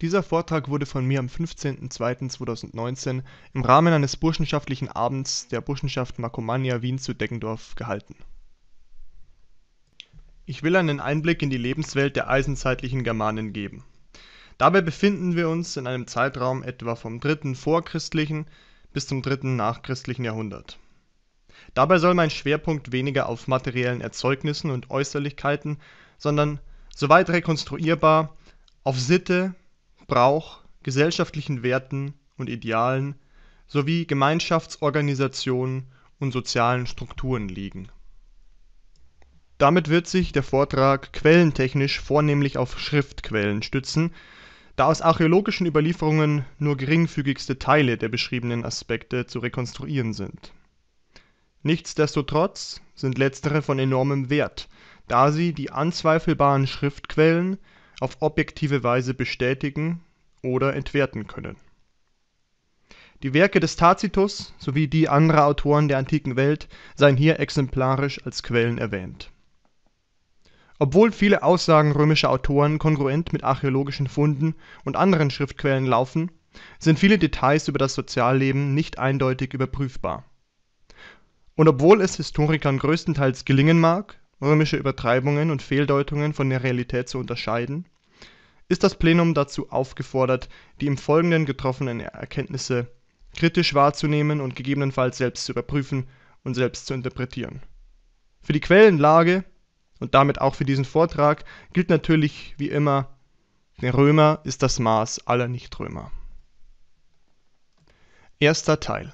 Dieser Vortrag wurde von mir am 15.02.2019 im Rahmen eines burschenschaftlichen Abends der Burschenschaft Markomannia Wien zu Deggendorf gehalten. Ich will einen Einblick in die Lebenswelt der eisenzeitlichen Germanen geben. Dabei befinden wir uns in einem Zeitraum etwa vom dritten vorchristlichen bis zum dritten nachchristlichen Jahrhundert. Dabei soll mein Schwerpunkt weniger auf materiellen Erzeugnissen und Äußerlichkeiten, sondern, soweit rekonstruierbar, auf Sitte, Brauch, gesellschaftlichen Werten und Idealen sowie Gemeinschaftsorganisationen und sozialen Strukturen liegen. Damit wird sich der Vortrag quellentechnisch vornehmlich auf Schriftquellen stützen, da aus archäologischen Überlieferungen nur geringfügigste Teile der beschriebenen Aspekte zu rekonstruieren sind. Nichtsdestotrotz sind letztere von enormem Wert, da sie die anzweifelbaren Schriftquellen auf objektive Weise bestätigen oder entwerten können. Die Werke des Tacitus sowie die anderer Autoren der antiken Welt seien hier exemplarisch als Quellen erwähnt. Obwohl viele Aussagen römischer Autoren kongruent mit archäologischen Funden und anderen Schriftquellen laufen, sind viele Details über das Sozialleben nicht eindeutig überprüfbar. Und obwohl es Historikern größtenteils gelingen mag, römische Übertreibungen und Fehldeutungen von der Realität zu unterscheiden, ist das Plenum dazu aufgefordert, die im Folgenden getroffenen Erkenntnisse kritisch wahrzunehmen und gegebenenfalls selbst zu überprüfen und selbst zu interpretieren. Für die Quellenlage und damit auch für diesen Vortrag gilt natürlich wie immer, der Römer ist das Maß aller Nichtrömer. Erster Teil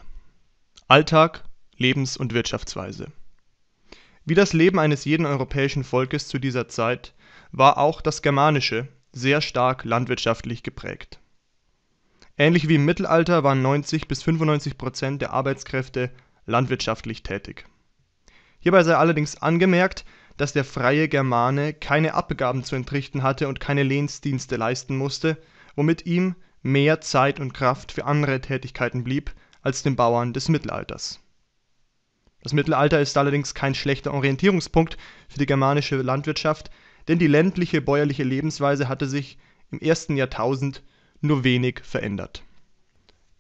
Alltag, Lebens- und Wirtschaftsweise wie das Leben eines jeden europäischen Volkes zu dieser Zeit war auch das germanische sehr stark landwirtschaftlich geprägt. Ähnlich wie im Mittelalter waren 90 bis 95 Prozent der Arbeitskräfte landwirtschaftlich tätig. Hierbei sei allerdings angemerkt, dass der freie Germane keine Abgaben zu entrichten hatte und keine Lehnsdienste leisten musste, womit ihm mehr Zeit und Kraft für andere Tätigkeiten blieb als den Bauern des Mittelalters Mittelalter ist allerdings kein schlechter Orientierungspunkt für die germanische Landwirtschaft, denn die ländliche bäuerliche Lebensweise hatte sich im ersten Jahrtausend nur wenig verändert.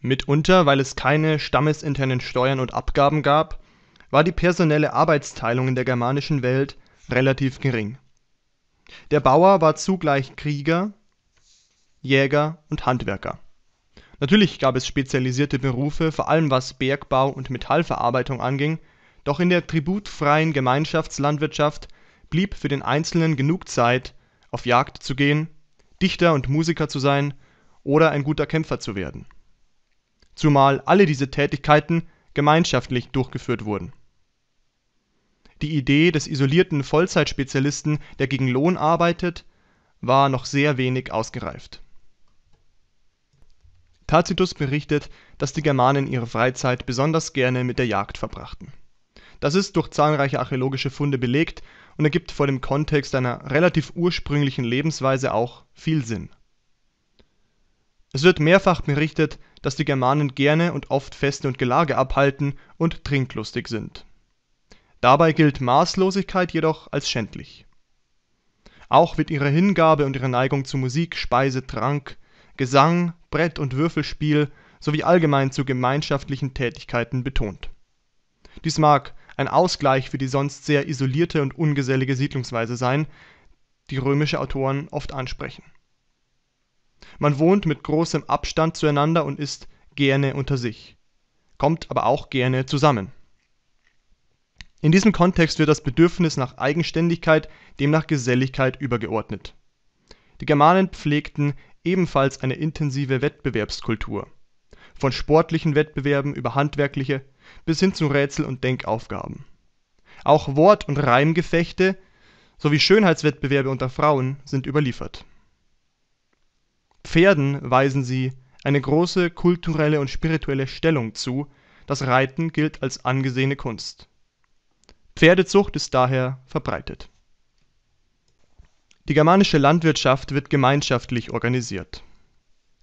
Mitunter, weil es keine stammesinternen Steuern und Abgaben gab, war die personelle Arbeitsteilung in der germanischen Welt relativ gering. Der Bauer war zugleich Krieger, Jäger und Handwerker. Natürlich gab es spezialisierte Berufe, vor allem was Bergbau und Metallverarbeitung anging, doch in der tributfreien Gemeinschaftslandwirtschaft blieb für den Einzelnen genug Zeit, auf Jagd zu gehen, Dichter und Musiker zu sein oder ein guter Kämpfer zu werden. Zumal alle diese Tätigkeiten gemeinschaftlich durchgeführt wurden. Die Idee des isolierten Vollzeitspezialisten, der gegen Lohn arbeitet, war noch sehr wenig ausgereift. Tacitus berichtet, dass die Germanen ihre Freizeit besonders gerne mit der Jagd verbrachten das ist durch zahlreiche archäologische Funde belegt und ergibt vor dem Kontext einer relativ ursprünglichen Lebensweise auch viel Sinn. Es wird mehrfach berichtet, dass die Germanen gerne und oft Feste und Gelage abhalten und trinklustig sind. Dabei gilt Maßlosigkeit jedoch als schändlich. Auch wird ihre Hingabe und ihre Neigung zu Musik, Speise, Trank, Gesang, Brett- und Würfelspiel sowie allgemein zu gemeinschaftlichen Tätigkeiten betont. Dies mag ein Ausgleich für die sonst sehr isolierte und ungesellige Siedlungsweise sein, die römische Autoren oft ansprechen. Man wohnt mit großem Abstand zueinander und ist gerne unter sich, kommt aber auch gerne zusammen. In diesem Kontext wird das Bedürfnis nach Eigenständigkeit demnach Geselligkeit übergeordnet. Die Germanen pflegten ebenfalls eine intensive Wettbewerbskultur. Von sportlichen Wettbewerben über handwerkliche, bis hin zu Rätsel- und Denkaufgaben. Auch Wort- und Reimgefechte sowie Schönheitswettbewerbe unter Frauen sind überliefert. Pferden weisen sie eine große kulturelle und spirituelle Stellung zu, das Reiten gilt als angesehene Kunst. Pferdezucht ist daher verbreitet. Die germanische Landwirtschaft wird gemeinschaftlich organisiert.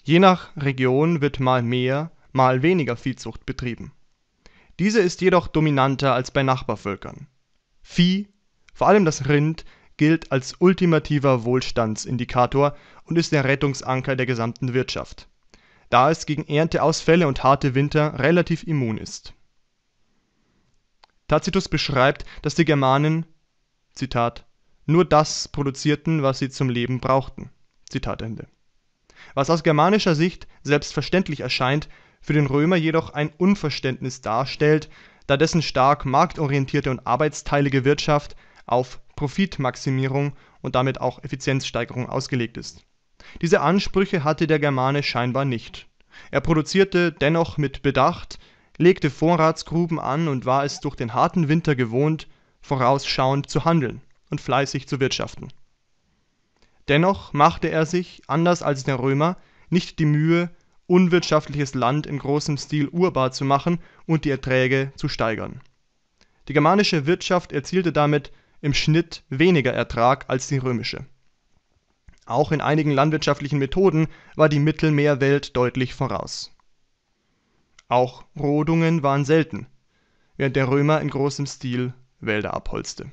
Je nach Region wird mal mehr, mal weniger Viehzucht betrieben diese ist jedoch dominanter als bei Nachbarvölkern. Vieh, vor allem das Rind, gilt als ultimativer Wohlstandsindikator und ist der Rettungsanker der gesamten Wirtschaft, da es gegen Ernteausfälle und harte Winter relativ immun ist. Tacitus beschreibt, dass die Germanen Zitat, nur das produzierten, was sie zum Leben brauchten. Zitat Ende. Was aus germanischer Sicht selbstverständlich erscheint, für den Römer jedoch ein Unverständnis darstellt, da dessen stark marktorientierte und arbeitsteilige Wirtschaft auf Profitmaximierung und damit auch Effizienzsteigerung ausgelegt ist. Diese Ansprüche hatte der Germane scheinbar nicht. Er produzierte dennoch mit Bedacht, legte Vorratsgruben an und war es durch den harten Winter gewohnt, vorausschauend zu handeln und fleißig zu wirtschaften. Dennoch machte er sich, anders als der Römer, nicht die Mühe, unwirtschaftliches Land in großem Stil urbar zu machen und die Erträge zu steigern. Die germanische Wirtschaft erzielte damit im Schnitt weniger Ertrag als die römische. Auch in einigen landwirtschaftlichen Methoden war die Mittelmeerwelt deutlich voraus. Auch Rodungen waren selten, während der Römer in großem Stil Wälder abholzte.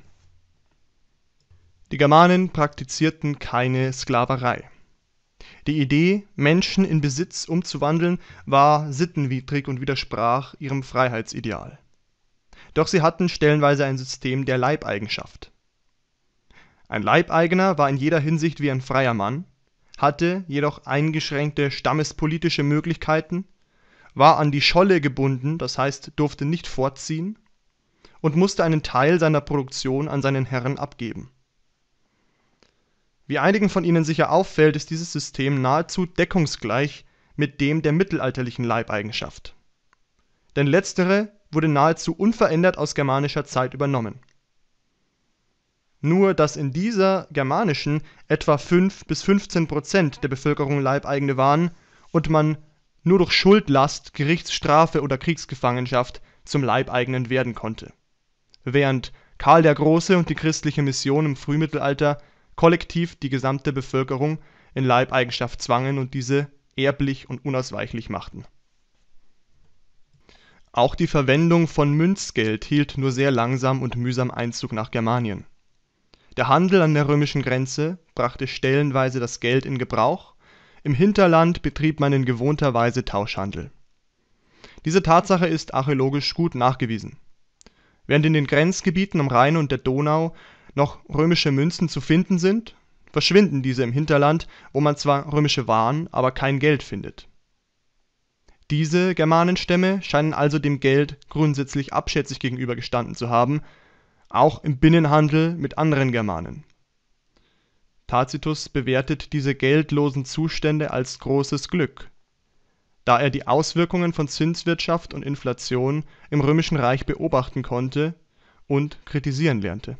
Die Germanen praktizierten keine Sklaverei die Idee, Menschen in Besitz umzuwandeln, war sittenwidrig und widersprach ihrem Freiheitsideal. Doch sie hatten stellenweise ein System der Leibeigenschaft. Ein Leibeigener war in jeder Hinsicht wie ein freier Mann, hatte jedoch eingeschränkte stammespolitische Möglichkeiten, war an die Scholle gebunden, das heißt durfte nicht vorziehen, und musste einen Teil seiner Produktion an seinen Herren abgeben wie einigen von Ihnen sicher auffällt, ist dieses System nahezu deckungsgleich mit dem der mittelalterlichen Leibeigenschaft. Denn letztere wurde nahezu unverändert aus germanischer Zeit übernommen. Nur dass in dieser germanischen etwa 5 bis 15 Prozent der Bevölkerung Leibeigene waren und man nur durch Schuldlast, Gerichtsstrafe oder Kriegsgefangenschaft zum Leibeigenen werden konnte. Während Karl der Große und die christliche Mission im Frühmittelalter kollektiv die gesamte Bevölkerung in Leibeigenschaft zwangen und diese erblich und unausweichlich machten. Auch die Verwendung von Münzgeld hielt nur sehr langsam und mühsam Einzug nach Germanien. Der Handel an der römischen Grenze brachte stellenweise das Geld in Gebrauch, im Hinterland betrieb man in gewohnter Weise Tauschhandel. Diese Tatsache ist archäologisch gut nachgewiesen. Während in den Grenzgebieten am Rhein und der Donau noch römische Münzen zu finden sind, verschwinden diese im Hinterland, wo man zwar römische Waren, aber kein Geld findet. Diese Germanenstämme scheinen also dem Geld grundsätzlich abschätzig gegenübergestanden zu haben, auch im Binnenhandel mit anderen Germanen. Tacitus bewertet diese geldlosen Zustände als großes Glück, da er die Auswirkungen von Zinswirtschaft und Inflation im römischen Reich beobachten konnte und kritisieren lernte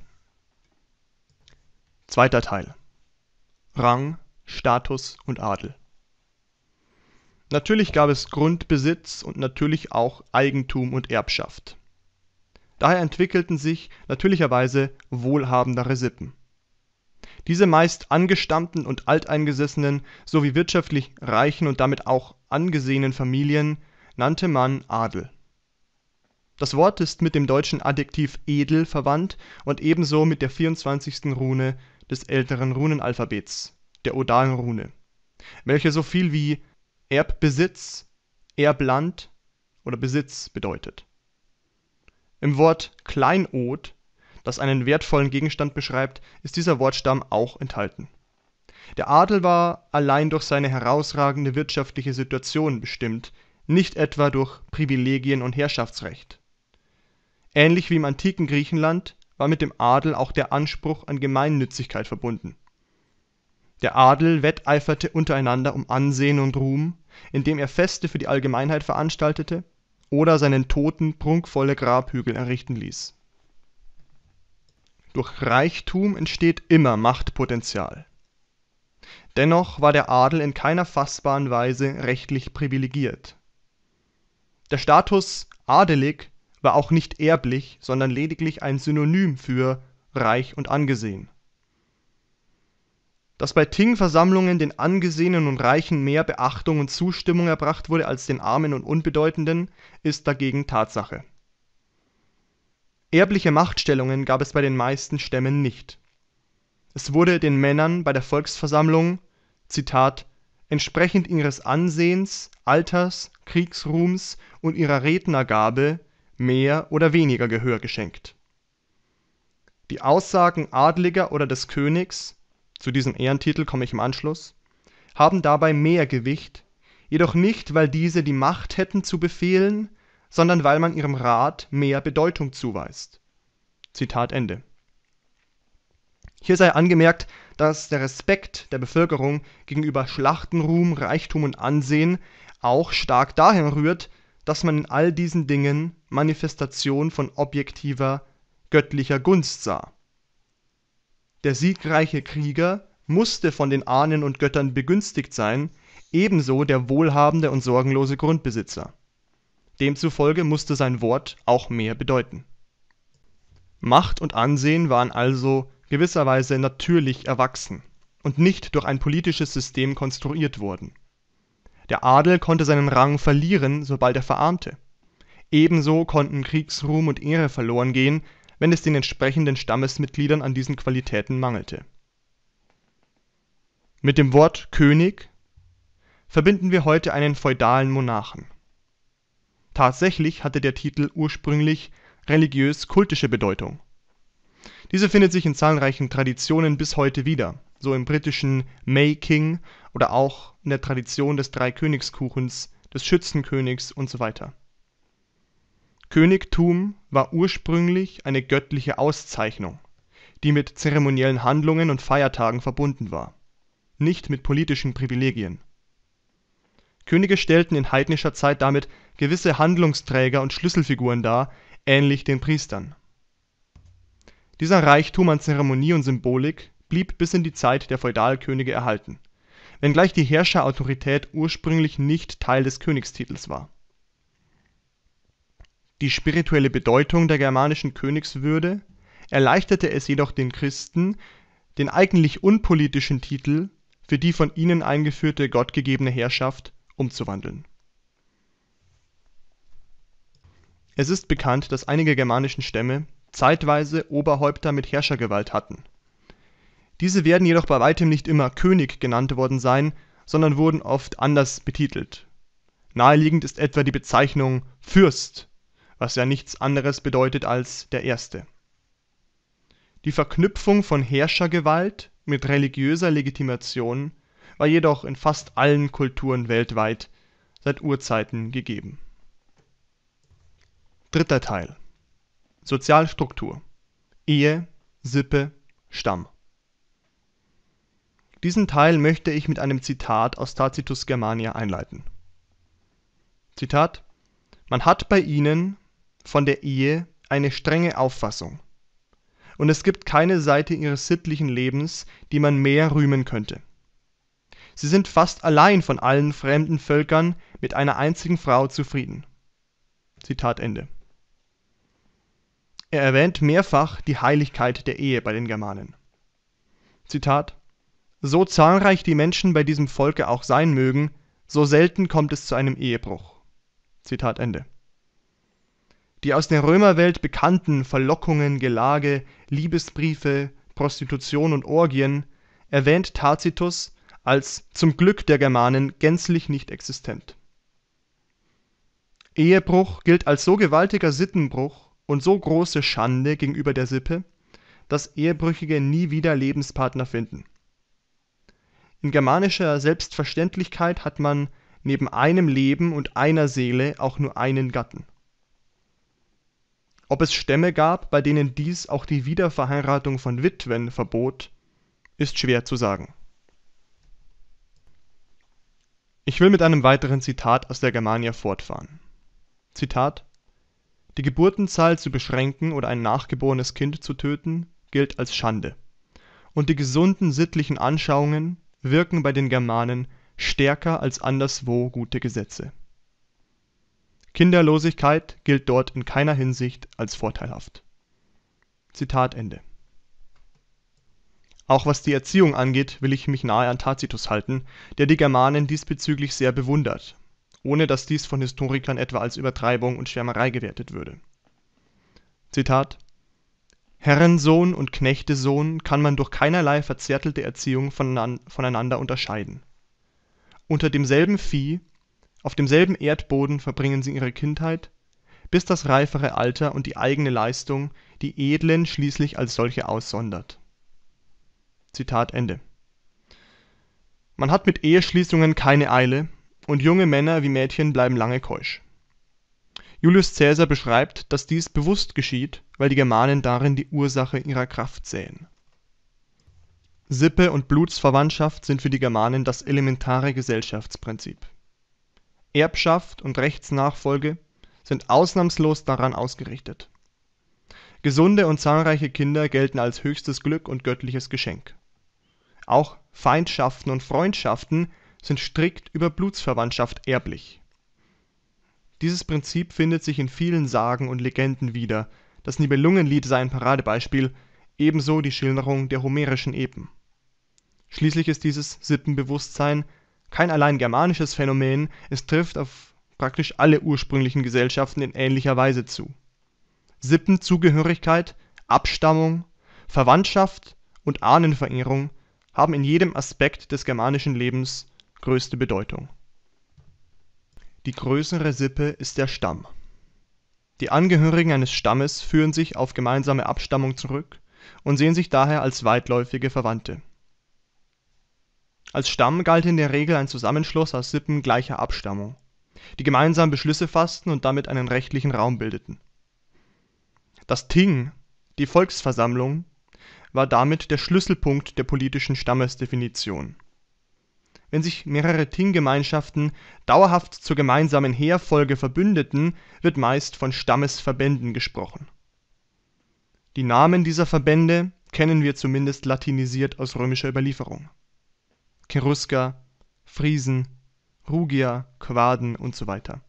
Zweiter Teil. Rang, Status und Adel. Natürlich gab es Grundbesitz und natürlich auch Eigentum und Erbschaft. Daher entwickelten sich natürlicherweise wohlhabendere Sippen. Diese meist angestammten und alteingesessenen sowie wirtschaftlich reichen und damit auch angesehenen Familien nannte man Adel. Das Wort ist mit dem deutschen Adjektiv edel verwandt und ebenso mit der 24. Rune des älteren Runenalphabets, der odalen Rune, welche so viel wie Erbbesitz, Erbland oder Besitz bedeutet. Im Wort Kleinod, das einen wertvollen Gegenstand beschreibt, ist dieser Wortstamm auch enthalten. Der Adel war allein durch seine herausragende wirtschaftliche Situation bestimmt, nicht etwa durch Privilegien und Herrschaftsrecht. Ähnlich wie im antiken Griechenland war mit dem Adel auch der Anspruch an Gemeinnützigkeit verbunden. Der Adel wetteiferte untereinander um Ansehen und Ruhm, indem er Feste für die Allgemeinheit veranstaltete oder seinen Toten prunkvolle Grabhügel errichten ließ. Durch Reichtum entsteht immer Machtpotenzial. Dennoch war der Adel in keiner fassbaren Weise rechtlich privilegiert. Der Status adelig war auch nicht erblich, sondern lediglich ein Synonym für reich und angesehen. Dass bei Ting-Versammlungen den Angesehenen und Reichen mehr Beachtung und Zustimmung erbracht wurde als den Armen und Unbedeutenden, ist dagegen Tatsache. Erbliche Machtstellungen gab es bei den meisten Stämmen nicht. Es wurde den Männern bei der Volksversammlung, Zitat, entsprechend ihres Ansehens, Alters, Kriegsruhms und ihrer Rednergabe mehr oder weniger Gehör geschenkt. Die Aussagen Adliger oder des Königs zu diesem Ehrentitel komme ich im Anschluss haben dabei mehr Gewicht, jedoch nicht, weil diese die Macht hätten zu befehlen, sondern weil man ihrem Rat mehr Bedeutung zuweist. Zitat Ende. Hier sei angemerkt, dass der Respekt der Bevölkerung gegenüber Schlachtenruhm, Reichtum und Ansehen auch stark daher rührt, dass man in all diesen Dingen Manifestation von objektiver, göttlicher Gunst sah. Der siegreiche Krieger musste von den Ahnen und Göttern begünstigt sein, ebenso der wohlhabende und sorgenlose Grundbesitzer. Demzufolge musste sein Wort auch mehr bedeuten. Macht und Ansehen waren also gewisserweise natürlich erwachsen und nicht durch ein politisches System konstruiert worden der Adel konnte seinen Rang verlieren, sobald er verarmte. Ebenso konnten Kriegsruhm und Ehre verloren gehen, wenn es den entsprechenden Stammesmitgliedern an diesen Qualitäten mangelte. Mit dem Wort König verbinden wir heute einen feudalen Monarchen. Tatsächlich hatte der Titel ursprünglich religiös-kultische Bedeutung. Diese findet sich in zahlreichen Traditionen bis heute wieder so im britischen May-King oder auch in der Tradition des Dreikönigskuchens, des Schützenkönigs und so weiter. Königtum war ursprünglich eine göttliche Auszeichnung, die mit zeremoniellen Handlungen und Feiertagen verbunden war, nicht mit politischen Privilegien. Könige stellten in heidnischer Zeit damit gewisse Handlungsträger und Schlüsselfiguren dar, ähnlich den Priestern. Dieser Reichtum an Zeremonie und Symbolik blieb bis in die Zeit der Feudalkönige erhalten, wenngleich die Herrscherautorität ursprünglich nicht Teil des Königstitels war. Die spirituelle Bedeutung der germanischen Königswürde erleichterte es jedoch den Christen, den eigentlich unpolitischen Titel für die von ihnen eingeführte gottgegebene Herrschaft umzuwandeln. Es ist bekannt, dass einige germanischen Stämme zeitweise Oberhäupter mit Herrschergewalt hatten diese werden jedoch bei weitem nicht immer König genannt worden sein, sondern wurden oft anders betitelt. Naheliegend ist etwa die Bezeichnung Fürst, was ja nichts anderes bedeutet als „ der Erste “. Die Verknüpfung von Herrschergewalt mit religiöser Legitimation war jedoch in fast allen Kulturen weltweit seit Urzeiten gegeben. Dritter Teil Sozialstruktur: Ehe, Sippe, Stamm diesen Teil möchte ich mit einem Zitat aus Tacitus Germania einleiten. Zitat: Man hat bei ihnen von der Ehe eine strenge Auffassung, und es gibt keine Seite ihres sittlichen Lebens, die man mehr rühmen könnte. Sie sind fast allein von allen fremden Völkern mit einer einzigen Frau zufrieden. Zitat Ende. Er erwähnt mehrfach die Heiligkeit der Ehe bei den Germanen. Zitat so zahlreich die Menschen bei diesem Volke auch sein mögen, so selten kommt es zu einem Ehebruch. Zitat Ende. Die aus der Römerwelt bekannten Verlockungen, Gelage, Liebesbriefe, Prostitution und Orgien erwähnt Tacitus als zum Glück der Germanen gänzlich nicht existent. Ehebruch gilt als so gewaltiger Sittenbruch und so große Schande gegenüber der Sippe, dass Ehebrüchige nie wieder Lebenspartner finden in germanischer Selbstverständlichkeit hat man neben einem Leben und einer Seele auch nur einen Gatten. Ob es Stämme gab, bei denen dies auch die Wiederverheiratung von Witwen verbot, ist schwer zu sagen. Ich will mit einem weiteren Zitat aus der Germania fortfahren. Zitat Die Geburtenzahl zu beschränken oder ein nachgeborenes Kind zu töten, gilt als Schande, und die gesunden sittlichen Anschauungen wirken bei den Germanen stärker als anderswo gute Gesetze. Kinderlosigkeit gilt dort in keiner Hinsicht als vorteilhaft. Zitat Ende. “Auch was die Erziehung angeht, will ich mich nahe an Tacitus halten, der die Germanen diesbezüglich sehr bewundert, ohne dass dies von Historikern etwa als Übertreibung und Schwärmerei gewertet würde: „ Als Herrensohn und Knechtesohn kann man durch keinerlei verzärtelte Erziehung voneinander unterscheiden. Unter demselben Vieh, auf demselben Erdboden verbringen sie ihre Kindheit, bis das reifere Alter und die eigene Leistung die Edlen schließlich als solche aussondert. Zitat Ende. “Man hat mit Eheschließungen keine Eile, und junge Männer wie Mädchen bleiben lange keusch Julius Cäsar beschreibt, dass dies bewusst geschieht, weil die Germanen darin die Ursache ihrer Kraft sähen. Sippe und Blutsverwandtschaft sind für die Germanen das elementare Gesellschaftsprinzip. Erbschaft und Rechtsnachfolge sind ausnahmslos daran ausgerichtet. Gesunde und zahlreiche Kinder gelten als höchstes Glück und göttliches Geschenk. Auch Feindschaften und Freundschaften sind strikt über Blutsverwandtschaft erblich dieses Prinzip findet sich in vielen Sagen und Legenden wieder, das Nibelungenlied sei ein Paradebeispiel, ebenso die Schilderung der homerischen Epen. Schließlich ist dieses Sippenbewusstsein kein allein germanisches Phänomen, es trifft auf praktisch alle ursprünglichen Gesellschaften in ähnlicher Weise zu. Sippenzugehörigkeit, Abstammung, Verwandtschaft und Ahnenverehrung haben in jedem Aspekt des germanischen Lebens größte Bedeutung die größere Sippe ist der Stamm. Die Angehörigen eines Stammes führen sich auf gemeinsame Abstammung zurück und sehen sich daher als weitläufige Verwandte. Als Stamm galt in der Regel ein Zusammenschluss aus Sippen gleicher Abstammung, die gemeinsam Beschlüsse fassten und damit einen rechtlichen Raum bildeten. Das Ting, die Volksversammlung, war damit der Schlüsselpunkt der politischen Stammesdefinition wenn sich mehrere Teamgemeinschaften dauerhaft zur gemeinsamen Heerfolge verbündeten, wird meist von Stammesverbänden gesprochen. Die Namen dieser Verbände kennen wir zumindest latinisiert aus römischer Überlieferung: Cherusker, Friesen, Rugier, Quaden und so weiter.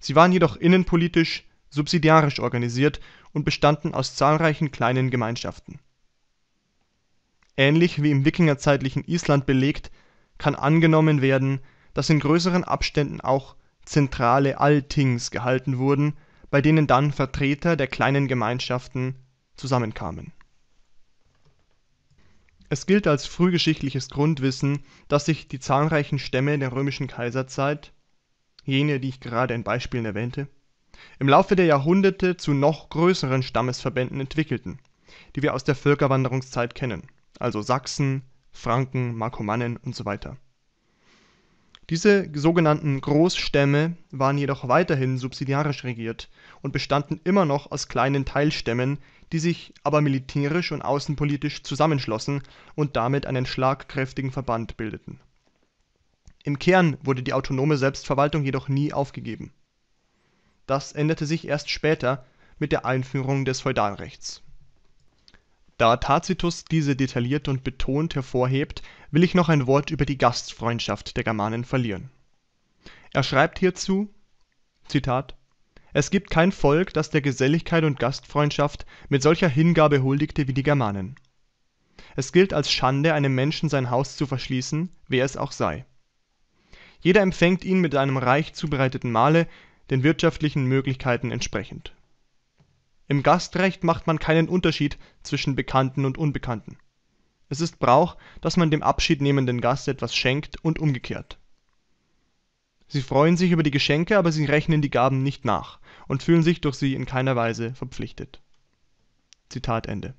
Sie waren jedoch innenpolitisch subsidiarisch organisiert und bestanden aus zahlreichen kleinen Gemeinschaften. Ähnlich wie im wikingerzeitlichen Island belegt kann angenommen werden, dass in größeren Abständen auch zentrale Altings gehalten wurden, bei denen dann Vertreter der kleinen Gemeinschaften zusammenkamen. Es gilt als frühgeschichtliches Grundwissen, dass sich die zahlreichen Stämme der römischen Kaiserzeit, jene, die ich gerade in Beispielen erwähnte, im Laufe der Jahrhunderte zu noch größeren Stammesverbänden entwickelten, die wir aus der Völkerwanderungszeit kennen, also Sachsen, Franken, Markomannen und so weiter. Diese sogenannten Großstämme waren jedoch weiterhin subsidiarisch regiert und bestanden immer noch aus kleinen Teilstämmen, die sich aber militärisch und außenpolitisch zusammenschlossen und damit einen schlagkräftigen Verband bildeten. Im Kern wurde die autonome Selbstverwaltung jedoch nie aufgegeben. Das änderte sich erst später mit der Einführung des Feudalrechts da Tacitus diese detailliert und betont hervorhebt, will ich noch ein Wort über die Gastfreundschaft der Germanen verlieren. Er schreibt hierzu: „ Zitat: Es gibt kein Volk, das der Geselligkeit und Gastfreundschaft mit solcher Hingabe huldigte wie die Germanen. Es gilt als Schande, einem Menschen sein Haus zu verschließen, wer es auch sei. Jeder empfängt ihn mit einem reich zubereiteten Mahle, den wirtschaftlichen Möglichkeiten entsprechend im Gastrecht macht man keinen Unterschied zwischen Bekannten und Unbekannten. Es ist Brauch, dass man dem abschiednehmenden Gast etwas schenkt und umgekehrt. Sie freuen sich über die Geschenke, aber sie rechnen die Gaben nicht nach und fühlen sich durch sie in keiner Weise verpflichtet. “– Zitat Ende.